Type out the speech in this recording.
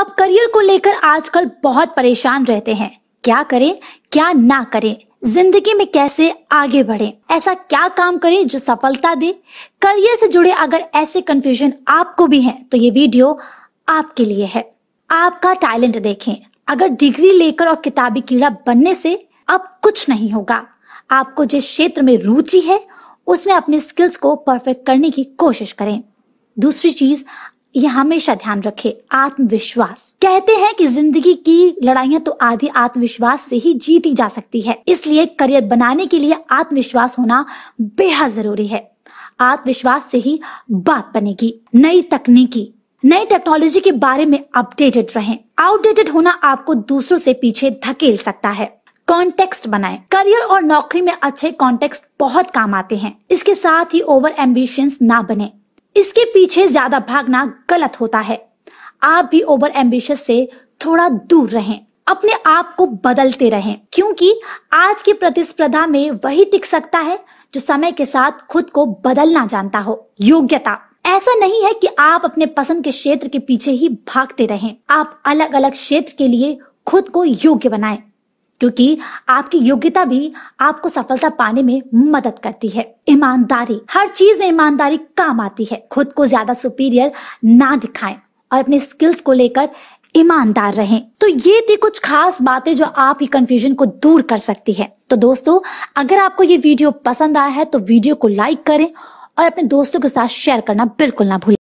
अब करियर को लेकर आजकल बहुत परेशान रहते हैं क्या करें क्या ना करें जिंदगी में कैसे आगे बढ़े ऐसा क्या काम करें जो सफलता दे करियर से जुड़े अगर ऐसे कंफ्यूजन आपको भी है तो ये वीडियो आपके लिए है आपका टैलेंट देखें अगर डिग्री लेकर और किताबी कीड़ा बनने से अब कुछ नहीं होगा आपको जिस क्षेत्र में रुचि है उसमें अपने स्किल्स को परफेक्ट करने की कोशिश करें दूसरी चीज ये हमेशा ध्यान रखे आत्मविश्वास कहते हैं कि जिंदगी की लड़ाइयां तो आधी आत्मविश्वास से ही जीती जा सकती है इसलिए करियर बनाने के लिए आत्मविश्वास होना बेहद जरूरी है आत्मविश्वास से ही बात बनेगी नई तकनीकी नई टेक्नोलॉजी के बारे में अपडेटेड रहें आउटडेटेड होना आपको दूसरों से पीछे धकेल सकता है कॉन्टेक्स्ट बनाए करियर और नौकरी में अच्छे कॉन्टेक्स्ट बहुत काम आते हैं इसके साथ ही ओवर एम्बिशंस ना बने इसके पीछे ज्यादा भागना गलत होता है आप भी ओवर एम्बिशियस से थोड़ा दूर रहें अपने आप को बदलते रहें क्योंकि आज की प्रतिस्पर्धा में वही टिक सकता है जो समय के साथ खुद को बदलना जानता हो योग्यता ऐसा नहीं है कि आप अपने पसंद के क्षेत्र के पीछे ही भागते रहें आप अलग अलग क्षेत्र के लिए खुद को योग्य बनाएं क्योंकि आपकी योग्यता भी आपको सफलता पाने में मदद करती है ईमानदारी हर चीज में ईमानदारी काम आती है खुद को ज्यादा सुपीरियर ना दिखाएं और अपने स्किल्स को लेकर ईमानदार रहें तो ये थी कुछ खास बातें जो आपकी कंफ्यूजन को दूर कर सकती है तो दोस्तों अगर आपको ये वीडियो पसंद आया है तो वीडियो को लाइक करें और अपने दोस्तों के साथ शेयर करना बिल्कुल ना भूलें